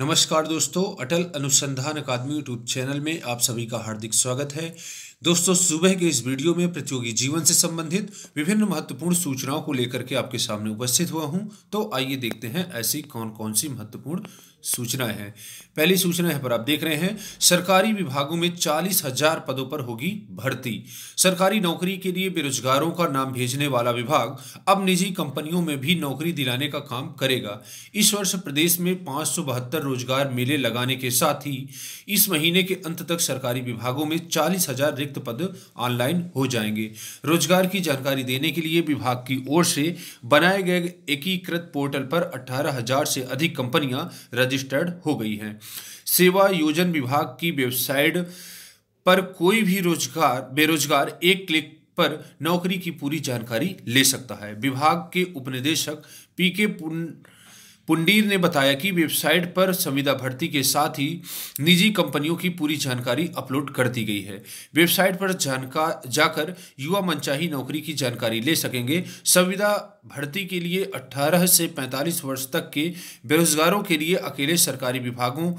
नमस्कार दोस्तों अटल अनुसंधान अकादमी यूट्यूब चैनल में आप सभी का हार्दिक स्वागत है दोस्तों सुबह के इस वीडियो में प्रतियोगी जीवन से संबंधित विभिन्न महत्वपूर्ण सूचनाओं को लेकर के आपके सामने उपस्थित हुआ हूं तो आइए देखते हैं ऐसी कौन कौन सी महत्वपूर्ण सूचनाएं हैं पहली सूचना है पर आप देख रहे हैं सरकारी विभागों में चालीस हजार पदों पर होगी भर्ती सरकारी नौकरी के लिए बेरोजगारों का नाम भेजने वाला विभाग अब निजी कंपनियों में भी नौकरी दिलाने का काम करेगा इस वर्ष प्रदेश में बहत्तर रोजगार मेले लगाने के साथ ही इस महीने के अंत तक सरकारी विभागों में चालीस हजार रिक्त पद ऑनलाइन हो जाएंगे रोजगार की जानकारी देने के लिए विभाग की ओर से बनाए गए एकीकृत पोर्टल पर अठारह से अधिक कंपनियां रजिस्टर्ड हो गई हैं सेवा योजन विभाग की वेबसाइट पर कोई भी रोजगार बेरोजगार एक क्लिक पर नौकरी की पूरी जानकारी ले सकता है विभाग के उपनिदेशक पी के पुन पुंडीर ने बताया कि वेबसाइट पर संविदा भर्ती के साथ ही निजी कंपनियों की पूरी जानकारी अपलोड कर दी गई है वेबसाइट पर जानकार जाकर युवा मनचाही नौकरी की जानकारी ले सकेंगे संविदा भर्ती के लिए 18 से 45 वर्ष तक के बेरोजगारों के लिए अकेले सरकारी विभागों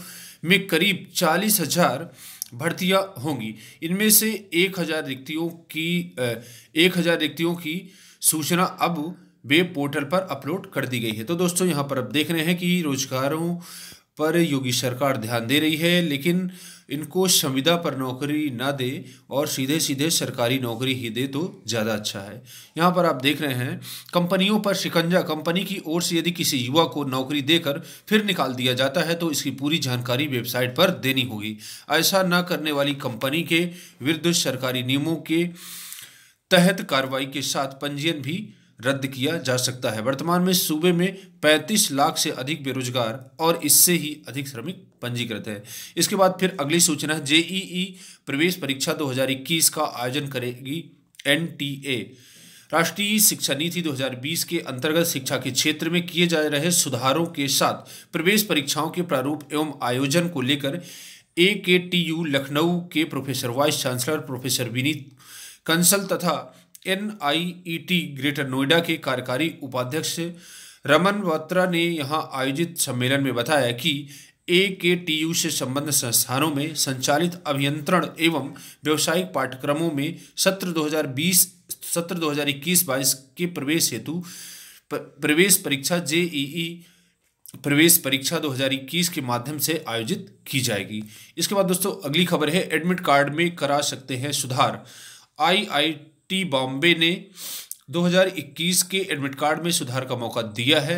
में करीब चालीस हजार भर्तियाँ होंगी इनमें से एक हजार रिक्तियों की एक हजार रिक्तियों की सूचना अब वेब पोर्टल पर अपलोड कर दी गई है तो दोस्तों यहाँ पर आप देख रहे हैं कि रोजगारों पर योगी सरकार ध्यान दे रही है लेकिन इनको संविदा पर नौकरी ना दे और सीधे सीधे सरकारी नौकरी ही दे तो ज़्यादा अच्छा है यहाँ पर आप देख रहे हैं कंपनियों पर शिकंजा कंपनी की ओर से यदि किसी युवा को नौकरी देकर फिर निकाल दिया जाता है तो इसकी पूरी जानकारी वेबसाइट पर देनी होगी ऐसा ना करने वाली कंपनी के विरुद्ध सरकारी नियमों के तहत कार्रवाई के साथ पंजीयन भी रद्द किया जा सकता है वर्तमान में सूबे में 35 लाख से अधिक बेरोजगार और इससे ही अधिक श्रमिक पंजीकृत है इसके बाद फिर अगली सूचना है जेईई प्रवेश परीक्षा 2021 का आयोजन करेगी एनटीए राष्ट्रीय शिक्षा नीति 2020 के अंतर्गत शिक्षा के क्षेत्र में किए जा रहे सुधारों के साथ प्रवेश परीक्षाओं के प्रारूप एवं आयोजन को लेकर ए के टी यू लखनऊ के professor vice chancellor professor Vineet Kansal तथा एनआईईटी ग्रेटर नोएडा के कार्यकारी उपाध्यक्ष रमन वत्रा ने यहां आयोजित सम्मेलन में बताया कि ए के टी यू से संबद्ध संस्थानों में संचालित अभियंत्रण एवं व्यावसायिक पाठ्यक्रमों में सत्र 2020 सत्र 2021 हजार के प्रवेश हेतु प्रवेश परीक्षा जेईई प्रवेश परीक्षा 2021 के माध्यम से आयोजित की जाएगी इसके बाद दोस्तों अगली खबर है एडमिट कार्ड में करा सकते हैं सुधार आई आई टी बॉम्बे ने 2021 के एडमिट कार्ड में सुधार का मौका दिया है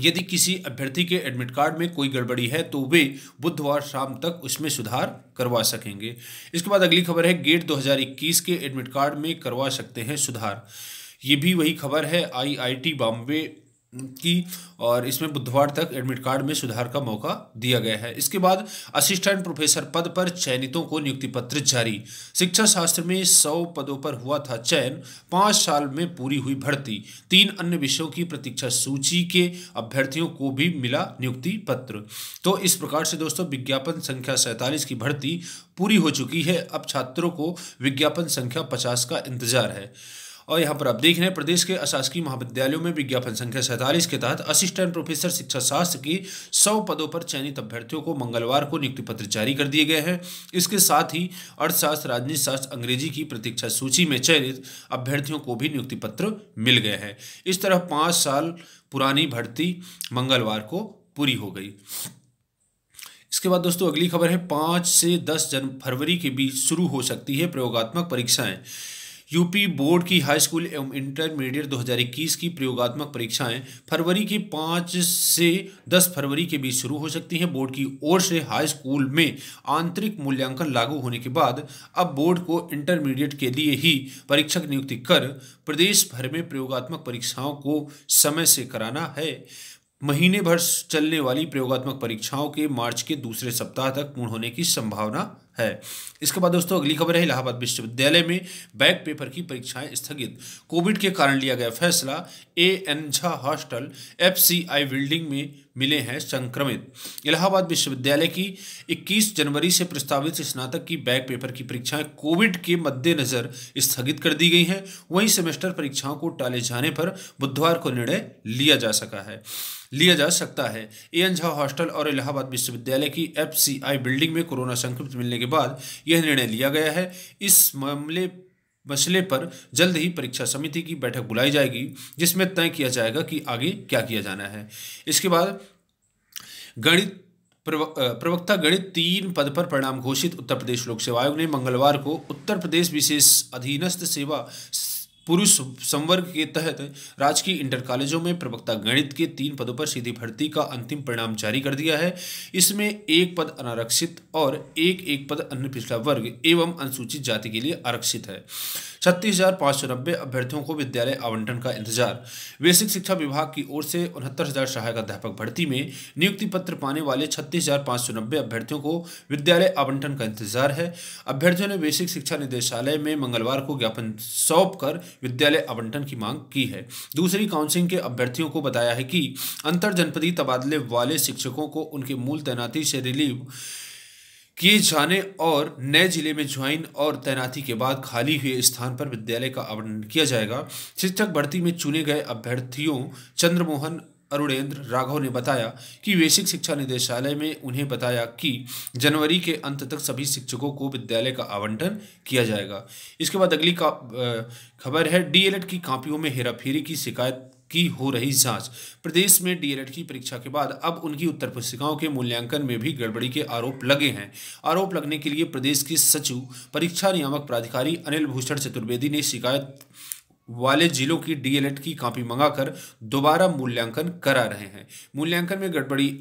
यदि किसी अभ्यर्थी के एडमिट कार्ड में कोई गड़बड़ी है तो वे बुधवार शाम तक उसमें सुधार करवा सकेंगे इसके बाद अगली खबर है गेट 2021 के एडमिट कार्ड में करवा सकते हैं सुधार ये भी वही खबर है आईआईटी बॉम्बे की और इसमें बुधवार तक एडमिट कार्ड में सुधार का मौका दिया गया है इसके बाद असिस्टेंट प्रोफेसर पद पर चयनितों को नियुक्ति पत्र जारी शिक्षा शास्त्र में सौ पदों पर हुआ था चयन पाँच साल में पूरी हुई भर्ती तीन अन्य विषयों की प्रतीक्षा सूची के अभ्यर्थियों को भी मिला नियुक्ति पत्र तो इस प्रकार से दोस्तों विज्ञापन संख्या सैंतालीस की भर्ती पूरी हो चुकी है अब छात्रों को विज्ञापन संख्या पचास का इंतजार है और यहाँ पर आप देख रहे हैं प्रदेश के अशासकीय महाविद्यालयों में विज्ञापन संख्या सैंतालीस के तहत असिस्टेंट प्रोफेसर शिक्षा शास्त्र की सौ पदों पर चयनित अभ्यर्थियों को मंगलवार को नियुक्ति पत्र जारी कर दिए गए हैं इसके साथ ही अर्थशास्त्र राजनीति शास्त्र अंग्रेजी की प्रतीक्षा सूची में चयनित अभ्यर्थियों को भी नियुक्ति पत्र मिल गए हैं इस तरह पाँच साल पुरानी भर्ती मंगलवार को पूरी हो गई इसके बाद दोस्तों अगली खबर है पाँच से दस जन फरवरी के बीच शुरू हो सकती है प्रयोगात्मक परीक्षाएं यूपी बोर्ड की हाई स्कूल एवं इंटरमीडिएट 2021 की प्रयोगात्मक परीक्षाएं फरवरी के पाँच से दस फरवरी के बीच शुरू हो सकती हैं बोर्ड की ओर से हाई स्कूल में आंतरिक मूल्यांकन लागू होने के बाद अब बोर्ड को इंटरमीडिएट के लिए ही परीक्षक नियुक्ति कर प्रदेश भर में प्रयोगात्मक परीक्षाओं को समय से कराना है महीने भर चलने वाली प्रयोगात्मक परीक्षाओं के मार्च के दूसरे सप्ताह तक पूर्ण होने की संभावना है इसके बाद दोस्तों अगली खबर है इलाहाबाद विश्वविद्यालय में बैक पेपर की परीक्षाएं स्थगित कोविड के कारण लिया गया फैसला A N Jha hostel F building में मिले हैं संक्रमित इलाहाबाद विश्वविद्यालय की 21 जनवरी से प्रस्तावित स्नातक की बैक पेपर की परीक्षाएं कोविड के मद्देनजर स्थगित कर दी गई हैं वहीं सेमेस्टर परीक्षाओं को टाले जाने पर बुधवार को निर्णय लिया जा सका है लिया जा सकता है ए एन झा हॉस्टल और इलाहाबाद विश्वविद्यालय की एफ बिल्डिंग में कोरोना संक्रमित मिलने के बाद यह निर्णय लिया गया है इस मामले मसले पर जल्द ही परीक्षा समिति की बैठक बुलाई जाएगी जिसमें तय किया जाएगा कि आगे क्या किया जाना है इसके बाद गणित प्रवक्ता गणित तीन पद पर परिणाम घोषित उत्तर प्रदेश लोक सेवा आयोग ने मंगलवार को उत्तर प्रदेश विशेष अधीनस्थ सेवा पुरुष संवर्ग के तहत राजकीय इंटर कॉलेजों में प्रवक्ता गणित के तीन पदों पर सीधी भर्ती का अंतिम परिणाम जारी कर दिया है इसमें एक पद अनारक्षित और एक एक पद अन्य पिछड़ा वर्ग एवं अनुसूचित जाति के लिए आरक्षित है छत्तीस हजार पाँच सौ नब्बे अभ्यर्थियों को विद्यालय आवंटन का इंतजार बेसिक शिक्षा विभाग की ओर से उनहत्तर हजार सहायक अध्यापक भर्ती में नियुक्ति पत्र पाने वाले छत्तीस हजार पाँच सौ नब्बे अभ्यर्थियों को विद्यालय आवंटन का इंतजार है अभ्यर्थियों ने बेसिक शिक्षा निदेशालय में मंगलवार को ज्ञापन सौंप कर विद्यालय आवंटन की मांग की है दूसरी काउंसिलिंग के अभ्यर्थियों को बताया है कि अंतर जनपदी तबादले वाले शिक्षकों को उनके मूल तैनाती से रिलीव किए जाने और नए जिले में ज्वाइन और तैनाती के बाद खाली हुए स्थान पर विद्यालय का आवंटन किया जाएगा शिक्षक भर्ती में चुने गए अभ्यर्थियों चंद्रमोहन अरुणेंद्र राघव ने बताया कि वैश्विक शिक्षा निदेशालय में उन्हें बताया कि जनवरी के अंत तक सभी शिक्षकों को विद्यालय का आवंटन किया जाएगा इसके बाद अगली खबर है डीएलएड की कापियों में हेराफेरी की शिकायत की हो रही जांच प्रदेश में डीएलएड e की परीक्षा के बाद अब उनकी उत्तर पुस्तिकाओं के मूल्यांकन में भी गड़बड़ी के आरोप लगे हैं आरोप लगने के लिए प्रदेश के सचिव परीक्षा नियामक प्राधिकारी अनिल भूषण चतुर्वेदी ने शिकायत वाले जिलों की डीएलएड e की कॉपी मंगाकर दोबारा मूल्यांकन करा रहे हैं मूल्यांकन में गड़बड़ी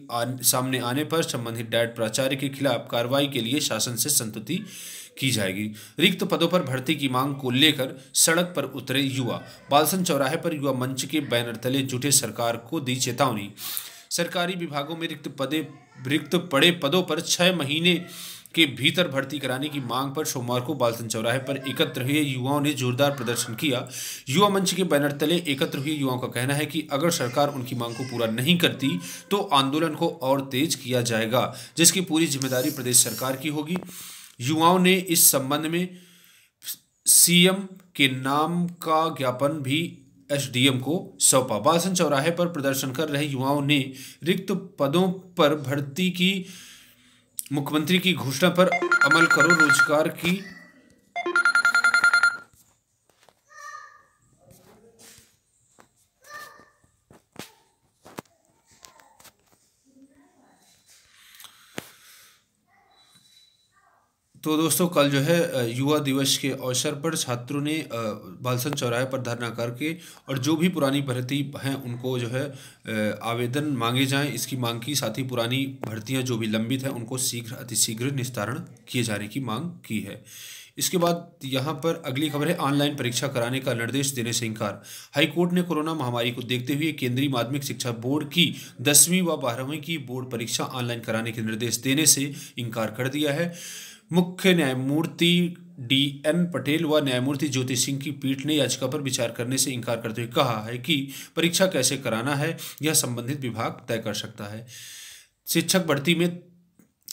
सामने आने पर संबंधित डायट प्राचार्य के खिलाफ कार्रवाई के लिए शासन से संतुति की जाएगी रिक्त पदों पर भर्ती की मांग को लेकर सड़क पर उतरे युवा बालसन चौराहे पर युवा मंच के बैनर तले जुटे सरकार को दी चेतावनी सरकारी विभागों में रिक्त पदे रिक्त पड़े पदों पर छः महीने के भीतर भर्ती कराने की मांग पर सोमवार को बालसन चौराहे पर एकत्र हुए युवाओं ने जोरदार प्रदर्शन किया युवा मंच के बैनर तले एकत्र हुए युवाओं का कहना है कि अगर सरकार उनकी मांग को पूरा नहीं करती तो आंदोलन को और तेज किया जाएगा जिसकी पूरी जिम्मेदारी प्रदेश सरकार की होगी युवाओं ने इस संबंध में सीएम के नाम का ज्ञापन भी एसडीएम को सौंपा बासन चौराहे पर प्रदर्शन कर रहे युवाओं ने रिक्त पदों पर भर्ती की मुख्यमंत्री की घोषणा पर अमल करो रोजगार की तो दोस्तों कल जो है युवा दिवस के अवसर पर छात्रों ने बालसन चौराहे पर धरना करके और जो भी पुरानी भर्ती हैं उनको जो है आवेदन मांगे जाएं इसकी मांग की साथ ही पुरानी भर्तियां जो भी लंबित हैं उनको शीघ्र अतिशीघ्र निस्तारण किए जाने की मांग की है इसके बाद यहाँ पर अगली खबर है ऑनलाइन परीक्षा कराने का निर्देश देने से इंकार हाईकोर्ट ने कोरोना महामारी को देखते हुए केंद्रीय माध्यमिक शिक्षा बोर्ड की दसवीं व बारहवीं की बोर्ड परीक्षा ऑनलाइन कराने के निर्देश देने से इंकार कर दिया है मुख्य न्यायमूर्ति डी एन पटेल व न्यायमूर्ति ज्योति सिंह की पीठ ने याचिका पर विचार करने से इनकार करते हुए कहा है कि परीक्षा कैसे कराना है यह संबंधित विभाग तय कर सकता है शिक्षक भर्ती में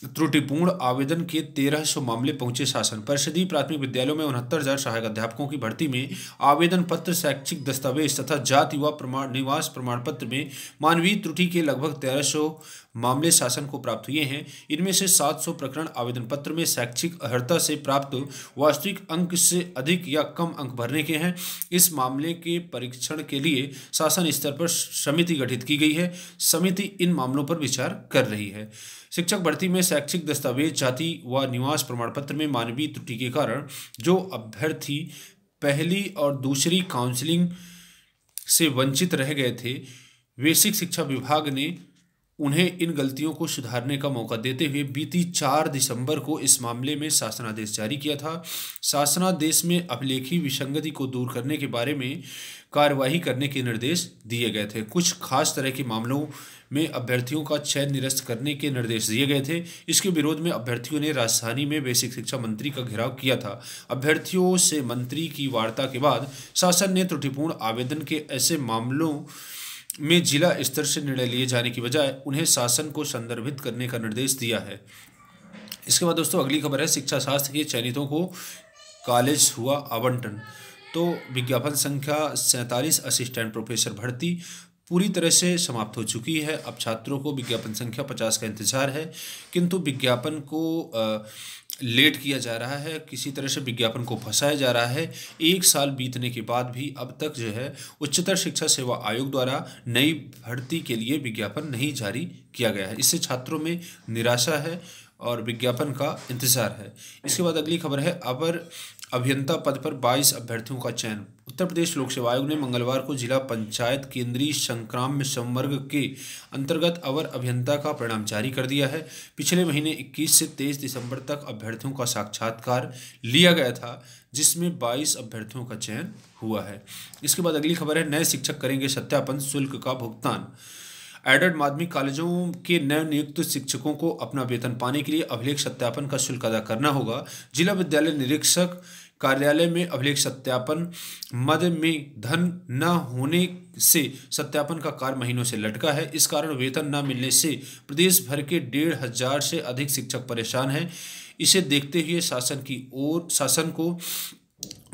त्रुटिपूर्ण आवेदन के 1300 मामले पहुंचे शासन परिषदीय प्राथमिक विद्यालयों में उनहत्तर हजार सहायक अध्यापकों की भर्ती में आवेदन पत्र शैक्षिक दस्तावेज तथा जाति व प्रमाण निवास प्रमाण पत्र में मानवीय त्रुटि के लगभग 1300 मामले शासन को प्राप्त हुए हैं इनमें से 700 प्रकरण आवेदन पत्र में शैक्षिक अर्हता से प्राप्त वास्तविक अंक से अधिक या कम अंक भरने के हैं इस मामले के परीक्षण के लिए शासन स्तर पर समिति गठित की गई है समिति इन मामलों पर विचार कर रही है शिक्षक भर्ती में शैक्षिक दस्तावेज जाति व निवास प्रमाण पत्र में मानवीय त्रुटि के कारण जो अभ्यर्थी पहली और दूसरी काउंसलिंग से वंचित रह गए थे वैश्विक शिक्षा विभाग ने उन्हें इन गलतियों को सुधारने का मौका देते हुए बीती चार दिसंबर को इस मामले में शासनादेश जारी किया था शासनादेश में अभिलेखी विसंगति को दूर करने के बारे में कार्यवाही करने के निर्देश दिए गए थे कुछ खास तरह के मामलों में अभ्यर्थियों का चयन निरस्त करने के निर्देश दिए गए थे इसके विरोध में अभ्यर्थियों ने राजधानी में बेसिक शिक्षा मंत्री का घेराव किया था अभ्यर्थियों से मंत्री की वार्ता के बाद शासन ने त्रुटिपूर्ण आवेदन के ऐसे मामलों में जिला स्तर से निर्णय लिए जाने की बजाय उन्हें शासन को संदर्भित करने का निर्देश दिया है इसके बाद दोस्तों अगली खबर है शिक्षा शास्त्र के चयनितों को कॉलेज हुआ आवंटन तो विज्ञापन संख्या सैंतालीस असिस्टेंट प्रोफेसर भर्ती पूरी तरह से समाप्त हो चुकी है अब छात्रों को विज्ञापन संख्या पचास का इंतज़ार है किंतु विज्ञापन को लेट किया जा रहा है किसी तरह से विज्ञापन को फंसाया जा रहा है एक साल बीतने के बाद भी अब तक जो है उच्चतर शिक्षा सेवा आयोग द्वारा नई भर्ती के लिए विज्ञापन नहीं जारी किया गया है इससे छात्रों में निराशा है और विज्ञापन का इंतजार है इसके बाद अगली खबर है अपर अभियंता पद पर 22 अभ्यर्थियों का चयन उत्तर प्रदेश लोक सेवा आयोग ने मंगलवार को जिला पंचायत केंद्रीय संक्राम्य संवर्ग के अंतर्गत अवर अभियंता का परिणाम जारी कर दिया है पिछले महीने 21 से 23 दिसंबर तक अभ्यर्थियों का साक्षात्कार लिया गया था जिसमें 22 अभ्यर्थियों का चयन हुआ है इसके बाद अगली खबर है नए शिक्षक करेंगे सत्यापन शुल्क का भुगतान एडेड माध्यमिक कॉलेजों के नव नियुक्त शिक्षकों को अपना वेतन पाने के लिए अभिलेख सत्यापन का शुल्क अदा करना होगा जिला विद्यालय निरीक्षक कार्यालय में अभिलेख सत्यापन मद में धन न होने से सत्यापन का कार्य महीनों से लटका है इस कारण वेतन न मिलने से प्रदेश भर के डेढ़ हजार से अधिक शिक्षक परेशान हैं इसे देखते हुए शासन की ओर शासन को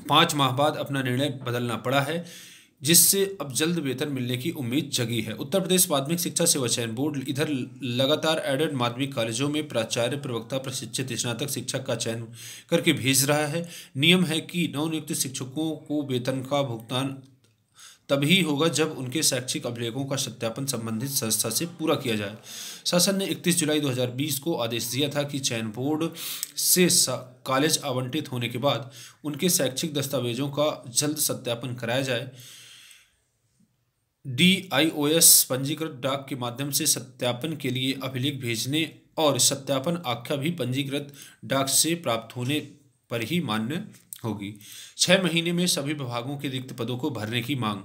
पाँच माह बाद अपना निर्णय बदलना पड़ा है जिससे अब जल्द वेतन मिलने की उम्मीद जगी है उत्तर प्रदेश माध्यमिक शिक्षा सेवा चयन बोर्ड इधर लगातार एडेड माध्यमिक कॉलेजों में प्राचार्य प्रवक्ता प्रशिक्षित स्नातक शिक्षक का चयन करके भेज रहा है नियम है कि नवनियुक्त शिक्षकों को वेतन का भुगतान तभी होगा जब उनके शैक्षिक अभिलेखों का सत्यापन संबंधित संस्था से पूरा किया जाए शासन ने 31 जुलाई 2020 को आदेश दिया था कि चयन बोर्ड से कॉलेज आवंटित होने के बाद उनके शैक्षिक दस्तावेजों का जल्द सत्यापन कराया जाए डीआईओएस पंजीकृत डाक के माध्यम से सत्यापन के लिए अभिलेख भेजने और सत्यापन आख्या भी पंजीकृत डाक से प्राप्त होने पर ही मान्य होगी छः महीने में सभी विभागों के रिक्त पदों को भरने की मांग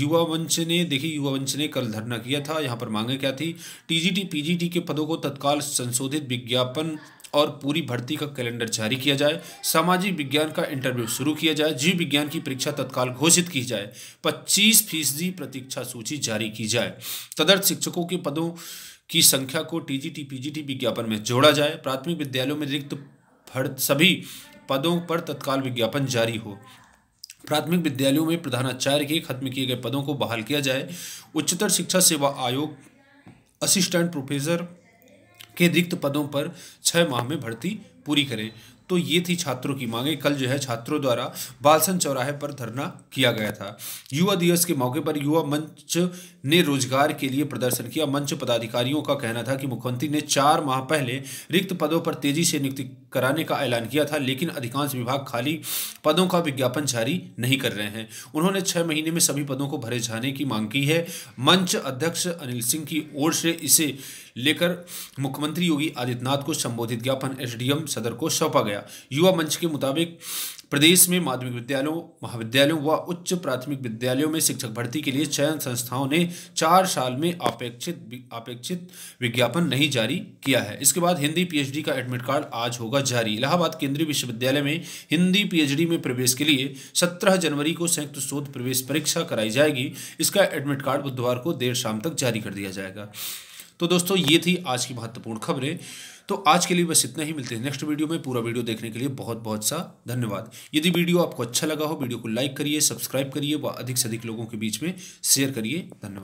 युवा मंच ने देखिए युवा मंच ने कल धरना किया था यहाँ पर मांगे क्या थी टीजीटी पीजीटी के पदों को तत्काल संशोधित विज्ञापन और पूरी भर्ती का कैलेंडर जारी किया जाए सामाजिक विज्ञान का इंटरव्यू शुरू किया जाए जीव विज्ञान की परीक्षा तत्काल घोषित की जाए पच्चीस फीसदी प्रतीक्षा सूची जारी की जाए तदर्थ शिक्षकों के पदों की संख्या को टीजीटी पीजीटी विज्ञापन में जोड़ा जाए प्राथमिक विद्यालयों में रिक्त सभी पदों पर तत्काल विज्ञापन जारी हो प्राथमिक विद्यालयों में प्रधानाचार्य के खत्म किए गए पदों को बहाल किया जाए उच्चतर शिक्षा सेवा आयोग असिस्टेंट प्रोफेसर के रिक्त पदों पर छः माह में भर्ती पूरी करें तो ये थी छात्रों की मांगे कल जो है छात्रों द्वारा बालसन चौराहे पर धरना किया गया था युवा दिवस के मौके पर युवा मंच ने रोजगार के लिए प्रदर्शन किया मंच पदाधिकारियों का कहना था कि मुख्यमंत्री ने चार माह पहले रिक्त पदों पर तेजी से नियुक्ति कराने का ऐलान किया था लेकिन अधिकांश विभाग खाली पदों का विज्ञापन जारी नहीं कर रहे हैं उन्होंने छह महीने में सभी पदों को भरे जाने की मांग की है मंच अध्यक्ष अनिल सिंह की ओर से इसे लेकर मुख्यमंत्री योगी आदित्यनाथ को संबोधित ज्ञापन एसडीएम सदर को सौंपा गया युवा मंच के मुताबिक प्रदेश में माध्यमिक विद्यालयों महाविद्यालयों व उच्च प्राथमिक विद्यालयों में शिक्षक भर्ती के लिए चयन संस्थाओं ने चार साल में अपेक्षित अपेक्षित विज्ञापन नहीं जारी किया है इसके बाद हिंदी पीएचडी का एडमिट कार्ड आज होगा जारी इलाहाबाद केंद्रीय विश्वविद्यालय में हिंदी पीएचडी में प्रवेश के लिए सत्रह जनवरी को संयुक्त शोध प्रवेश परीक्षा कराई जाएगी इसका एडमिट कार्ड बुधवार को देर शाम तक जारी कर दिया जाएगा तो दोस्तों ये थी आज की महत्वपूर्ण खबरें तो आज के लिए बस इतना ही मिलते हैं नेक्स्ट वीडियो में पूरा वीडियो देखने के लिए बहुत बहुत सा धन्यवाद यदि वीडियो आपको अच्छा लगा हो वीडियो को लाइक करिए सब्सक्राइब करिए व अधिक से अधिक लोगों के बीच में शेयर करिए धन्यवाद